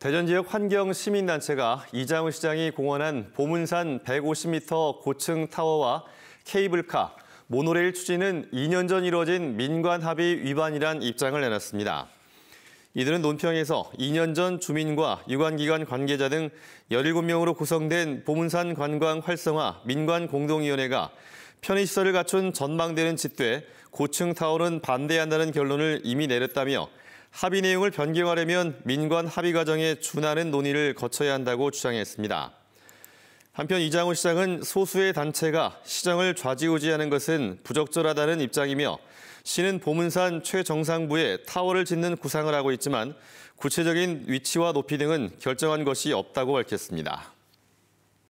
대전 지역 환경 시민단체가 이장우 시장이 공언한 보문산 150m 고층 타워와 케이블카, 모노레일 추진은 2년 전 이뤄진 민관 합의 위반이란 입장을 내놨습니다. 이들은 논평에서 2년 전 주민과 유관기관 관계자 등 17명으로 구성된 보문산 관광 활성화 민관 공동위원회가 편의시설을 갖춘 전망되는 집대 고층 타워는 반대한다는 결론을 이미 내렸다며 합의 내용을 변경하려면 민관 합의 과정에 준하는 논의를 거쳐야 한다고 주장했습니다. 한편 이장호 시장은 소수의 단체가 시장을 좌지우지하는 것은 부적절하다는 입장이며 시는 보문산 최정상부에 타워를 짓는 구상을 하고 있지만 구체적인 위치와 높이 등은 결정한 것이 없다고 밝혔습니다.